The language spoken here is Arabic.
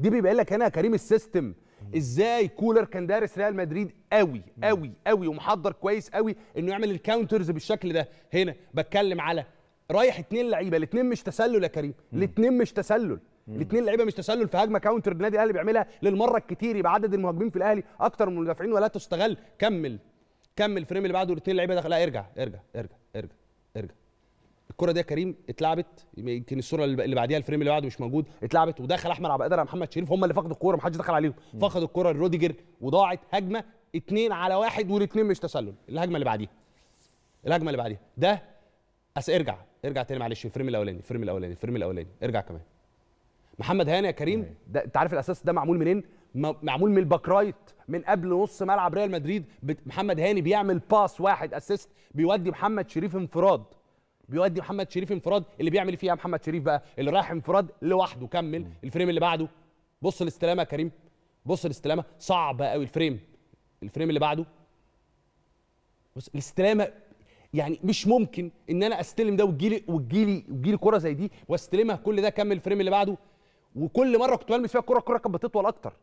دي بيبقى لك هنا يا كريم السيستم ازاي كولر كان دارس ريال مدريد قوي قوي قوي ومحضر كويس قوي انه يعمل الكاونترز بالشكل ده هنا بتكلم على رايح اتنين لعيبه الاتنين مش تسلل يا كريم الاتنين مش تسلل الاثنين لعيبه مش تسلل في هجمه كاونتر النادي الاهلي بيعملها للمره الكتير يبقى عدد المهاجمين في الاهلي اكتر من المدافعين ولا تستغل كمل كمل الفريم اللي بعده الاثنين لعيبه دخل لا ارجع ارجع ارجع ارجع ارجع الكره دي يا كريم اتلعبت يمكن الصوره اللي بعديها الفريم اللي بعده مش موجود اتلعبت ودخل احمد عبد القادر محمد شريف هم اللي فقدوا الكوره محدش دخل عليهم فقدوا الكوره لروديجر وضاعت هجمه اتنين على واحد والاثنين مش تسلل الهجمه اللي بعديها الهجمه اللي بعديها ده أس ارجع ارجع تاني معلش الفريم الاولاني الفريم الاولاني الفريم الاولاني ارجع كمان محمد هاني يا كريم ده انت عارف الاساس ده معمول منين معمول من الباك رايت من قبل نص ملعب ريال مدريد محمد هاني بيعمل باس واحد اسيست بيودي محمد شريف انفراد بيؤدي محمد شريف انفراد اللي بيعمل إيه فيها محمد شريف بقى اللي رايح انفراد لوحده كمل الفريم اللي بعده بص الاستلامه يا كريم بص الاستلامه صعب قوي الفريم الفريم اللي بعده بص الاستلامه يعني مش ممكن ان انا استلم ده وتجيلي وتجيلي وتجيلي كره زي دي واستلمها كل ده كمل الفريم اللي بعده وكل مره كنت بلمس فيها الكره الكره كانت بتطول اكتر